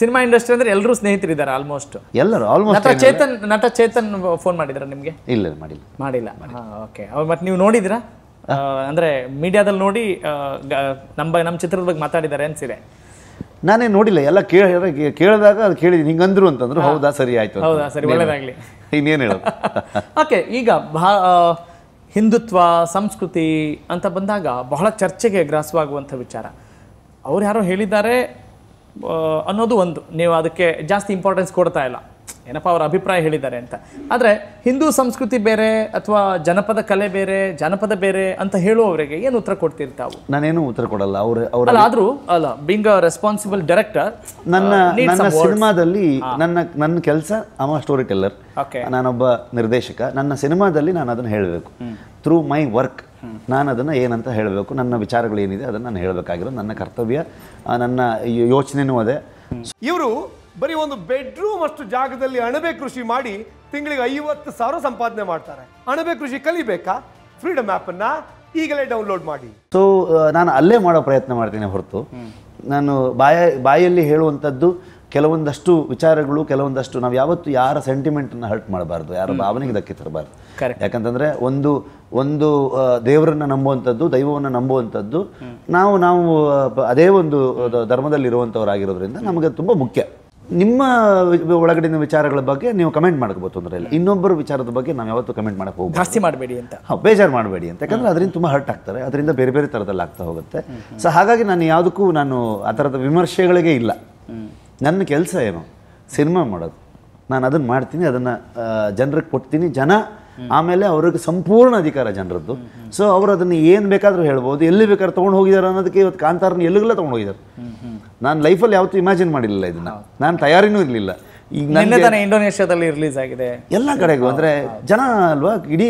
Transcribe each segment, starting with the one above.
cinema industry ಅಂದ್ರೆ ಎಲ್ಲರೂ ಸ್ನೇಹಿತರಿದ್ದಾರೆ almost ಎಲ್ಲರೂ ಆಲ್ಮೋಸ್ಟ್ ನಟ ಚೇತನ್ ನಟ ಚೇತನ್ ಫೋನ್ ಮಾಡಿದ್ರ ನಿಮಗೆ ಇಲ್ಲ ಮಾಡಿಲ್ಲ ಮಾಡಿಲ್ಲ ಓಕೆ ಮತ್ತೆ ನೀವು ನೋಡಿದ್ರಾ ಅಂದ್ರೆ ಮೀಡಿಯಾದಲ್ಲಿ ನೋಡಿ ನಮ್ಮ ನಮ್ಮ ಚಿತ್ರದ ಬಗ್ಗೆ ಮಾತಾಡಿದ್ದಾರೆ ಅನ್ಸಿದೆ ನಾನೇ ನೋಡಿಲ್ಲ ಎಲ್ಲ ಕೇಳಿ ಕೇಳಿದಾಗ ಅದು ಕೇಳಿದೀನಿ ಹಿಂಗಂದ್ರು ಅಂತಂದ್ರು ಹೌದಾ ಸರಿ ಆಯ್ತು ಹೌದಾ ಸರಿ ಒಳ್ಳೆದಾಗ್ಲಿ ಇನ್ನೇನು ಹೇಳೋದು ಓಕೆ ಈಗ ಭಾ ಹಿಂದುತ್ವ ಸಂಸ್ಕೃತಿ ಅಂತ ಬಂದಾಗ ಬಹಳ ಚರ್ಚೆಗೆ ಗ್ರಾಸವಾಗುವಂಥ ವಿಚಾರ ಅವ್ರು ಯಾರೋ ಹೇಳಿದ್ದಾರೆ ಅನ್ನೋದು ಒಂದು ನೀವು ಅದಕ್ಕೆ ಜಾಸ್ತಿ ಇಂಪಾರ್ಟೆನ್ಸ್ ಕೊಡ್ತಾ ಇಲ್ಲ ಏನಪ್ಪ ಅವರ ಅಭಿಪ್ರಾಯ ಹೇಳಿದ್ದಾರೆ ಅಂತ ಆದರೆ ಹಿಂದೂ ಸಂಸ್ಕೃತಿ ಬೇರೆ ಅಥವಾ ಜನಪದ ಕಲೆ ಬೇರೆ ಜನಪದ ಬೇರೆ ಅಂತ ಹೇಳುವವರಿಗೆ ಏನು ಉತ್ತರ ತಾವು ನಾನೇನು ಉತ್ತರ ಕೊಡಲ್ಲ ಅವರು ಅಲ್ಲ ಆದರೂ ಅಲ್ಲ ಬಿಂಗ್ ರೆಸ್ಪಾನ್ಸಿಬಲ್ ಡೈರೆಕ್ಟರ್ ನನ್ನ ನನ್ನ ಸಿನಿಮಾದಲ್ಲಿ ನನ್ನ ನನ್ನ ಕೆಲಸ ಅಮ ಸ್ಟೋರಿ ಟೆಲ್ಲರ್ ನಾನೊಬ್ಬ ನಿರ್ದೇಶಕ ನನ್ನ ಸಿನಿಮಾದಲ್ಲಿ ನಾನು ಅದನ್ನು ಹೇಳಬೇಕು ಥ್ರೂ ಮೈ ವರ್ಕ್ ನಾನು ಅದನ್ನು ಏನಂತ ಹೇಳಬೇಕು ನನ್ನ ಏನಿದೆ ಅದನ್ನು ನಾನು ಹೇಳಬೇಕಾಗಿರೋ ನನ್ನ ಕರ್ತವ್ಯ ನನ್ನ ಯೋಚನೆನೂ ಅದೇ ಇವರು ಬರೀ ಒಂದು ಬೆಡ್ರೂಮ್ ಅಷ್ಟು ಜಾಗದಲ್ಲಿ ಅಣಬೆ ಕೃಷಿ ಮಾಡಿ ತಿಂಗಳಿಗೆ ಐವತ್ತು ಸಾವಿರ ಸಂಪಾದನೆ ಮಾಡ್ತಾರೆ ಅಣಬೆ ಕೃಷಿ ಕಲಿಬೇಕಾ ಫ್ರೀಡಮ್ ಆ್ಯಪನ್ನು ಈಗಲೇ ಡೌನ್ಲೋಡ್ ಮಾಡಿ ಸೊ ನಾನು ಅಲ್ಲೇ ಮಾಡೋ ಪ್ರಯತ್ನ ಮಾಡ್ತೀನಿ ಹೊರತು ನಾನು ಬಾಯ ಬಾಯಲ್ಲಿ ಹೇಳುವಂಥದ್ದು ಕೆಲವೊಂದಷ್ಟು ವಿಚಾರಗಳು ಕೆಲವೊಂದಷ್ಟು ನಾವು ಯಾವತ್ತು ಯಾರ ಸೆಂಟಿಮೆಂಟನ್ನು ಹರ್ಟ್ ಮಾಡಬಾರ್ದು ಯಾರ ಭಾವನೆಗೆ ಧಕ್ಕೆ ತರಬಾರ್ದು ಯಾಕಂತಂದರೆ ಒಂದು ಒಂದು ದೇವರನ್ನು ನಂಬುವಂಥದ್ದು ದೈವವನ್ನು ನಂಬುವಂಥದ್ದು ನಾವು ನಾವು ಅದೇ ಒಂದು ಧರ್ಮದಲ್ಲಿರುವಂಥವರಾಗಿರೋದ್ರಿಂದ ನಮಗೆ ತುಂಬ ಮುಖ್ಯ ನಿಮ್ಮ ಒಳಗಡಿನ ವಿಚಾರಗಳ ಬಗ್ಗೆ ನೀವು ಕಮೆಂಟ್ ಮಾಡ್ಕೋಬಹುದು ತೊಂದರೆ ಇಲ್ಲ ಇನ್ನೊಬ್ಬರ ವಿಚಾರದ ಬಗ್ಗೆ ನಾವು ಯಾವತ್ತು ಕಮೆಂಟ್ ಮಾಡಕ್ಕೆ ಹೋಗಿ ಜಾಸ್ತಿ ಮಾಡಬೇಡಿ ಅಂತ ಹಾಂ ಬೇಜಾರು ಮಾಡಬೇಡಿ ಅಂತ ಯಾಕಂದ್ರೆ ಅದರಿಂದ ತುಂಬಾ ಹರ್ಟ್ ಆಗ್ತಾರೆ ಅದರಿಂದ ಬೇರೆ ಬೇರೆ ಥರದಲ್ಲಿ ಆಗ್ತಾ ಹೋಗುತ್ತೆ ಸೊ ಹಾಗಾಗಿ ನಾನು ಯಾವುದಕ್ಕೂ ನಾನು ಆ ಥರದ ವಿಮರ್ಶೆಗಳಿಗೆ ಇಲ್ಲ ನನ್ನ ಕೆಲಸ ಏನು ಸಿನಿಮಾ ಮಾಡೋದು ನಾನು ಅದನ್ನು ಮಾಡ್ತೀನಿ ಅದನ್ನು ಜನರಿಗೆ ಕೊಡ್ತೀನಿ ಜನ ಆಮೇಲೆ ಅವ್ರಿಗೆ ಸಂಪೂರ್ಣ ಅಧಿಕಾರ ಜನರದ್ದು ಸೊ ಅವರು ಅದನ್ನು ಏನು ಬೇಕಾದರೂ ಹೇಳ್ಬೋದು ಎಲ್ಲಿ ಬೇಕಾದ್ರೂ ತೊಗೊಂಡು ಹೋಗಿದ್ದಾರೆ ಅನ್ನೋದಕ್ಕೆ ಇವತ್ತು ಕಾಂತಾರನ ಎಲ್ಲಿಗೆಲ್ಲ ತೊಗೊಂಡು ಹೋಗಿದ್ದಾರೆ ನಾನು ಲೈಫಲ್ಲಿ ಯಾವತ್ತೂ ಇಮ್ಯಾಜಿನ್ ಮಾಡಿರಲಿಲ್ಲ ಇದನ್ನು ನಾನು ತಯಾರಿನೂ ಇರಲಿಲ್ಲ ಈಗ ನನ್ನ ಇಂಡೋನೇಷ್ಯಾದಲ್ಲಿ ರಿಲೀಸ್ ಆಗಿದೆ ಎಲ್ಲ ಕಡೆಗೂ ಅಂದರೆ ಜನ ಅಲ್ವಾ ಇಡೀ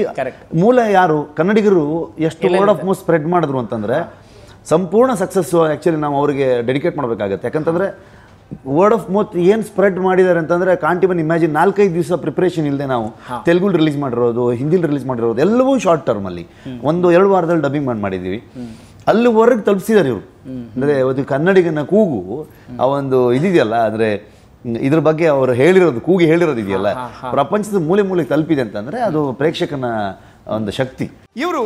ಮೂಲ ಯಾರು ಕನ್ನಡಿಗರು ಎಷ್ಟು ವರ್ಡ್ ಆಫ್ ಮೌತ್ ಸ್ಪ್ರೆಡ್ ಮಾಡಿದ್ರು ಅಂತಂದರೆ ಸಂಪೂರ್ಣ ಸಕ್ಸಸ್ಸು ಆ್ಯಕ್ಚುಲಿ ನಾವು ಅವರಿಗೆ ಡೆಡಿಕೇಟ್ ಮಾಡಬೇಕಾಗತ್ತೆ ಯಾಕಂತಂದರೆ ವರ್ಡ್ ಆಫ್ ಮೌತ್ ಏನ್ ಸ್ಪ್ರೆಡ್ ಮಾಡಿದ್ದಾರೆ ಅಂತಂದ್ರೆ ಕಾಂಟಿಮನ್ ಇಮ್ಯಾಜಿನ್ ನಾಲ್ಕೈದು ದಿವಸ ಪ್ರಿಪ್ರೇಷನ್ ಇಲ್ಲದೆ ನಾವು ತೆಲುಗು ರಿಲೀಸ್ ಮಾಡಿರೋದು ಹಿಂದಿಲ್ ರಿಲೀಸ್ ಮಾಡಿರೋದು ಎಲ್ಲವೂ ಶಾರ್ಟ್ ಟರ್ಮಲ್ಲಿ ಒಂದು ಎರಡು ವಾರದಲ್ಲಿ ಡಬ್ಬಿಂಗ್ ಮಾಡಿ ಮಾಡಿದೀವಿ ಅಲ್ಲಿವರೆಗೆ ತಲುಪಿಸಿದ್ದಾರೆ ಇವರು ಅಂದ್ರೆ ಒಂದು ಕನ್ನಡಿಗನ ಕೂಗು ಆ ಒಂದು ಇದಿದೆಯಲ್ಲ ಅಂದ್ರೆ ಇದ್ರ ಬಗ್ಗೆ ಅವರು ಹೇಳಿರೋದು ಕೂಗಿ ಹೇಳಿರೋದು ಇದೆಯಲ್ಲ ಪ್ರಪಂಚದ ಮೂಲೆ ಮೂಲೆ ತಲುಪಿದೆ ಅಂತಂದ್ರೆ ಅದು ಪ್ರೇಕ್ಷಕನ ಒಂದು ಶಕ್ತಿ ಇವರು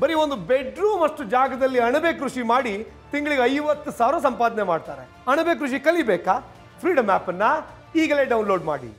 ಬರೀ ಒಂದು ಬೆಡ್ರೂಮ್ ಅಷ್ಟು ಜಾಗದಲ್ಲಿ ಅಣಬೆ ಕೃಷಿ ಮಾಡಿ ತಿಂಗಳಿಗೆ ಐವತ್ತು ಸಾವಿರ ಸಂಪಾದನೆ ಮಾಡ್ತಾರೆ ಅಣಬೆ ಕೃಷಿ ಕಲಿಬೇಕಾ ಫ್ರೀಡಮ್ ಆ್ಯಪನ್ನು ಈಗಲೇ ಡೌನ್ಲೋಡ್ ಮಾಡಿ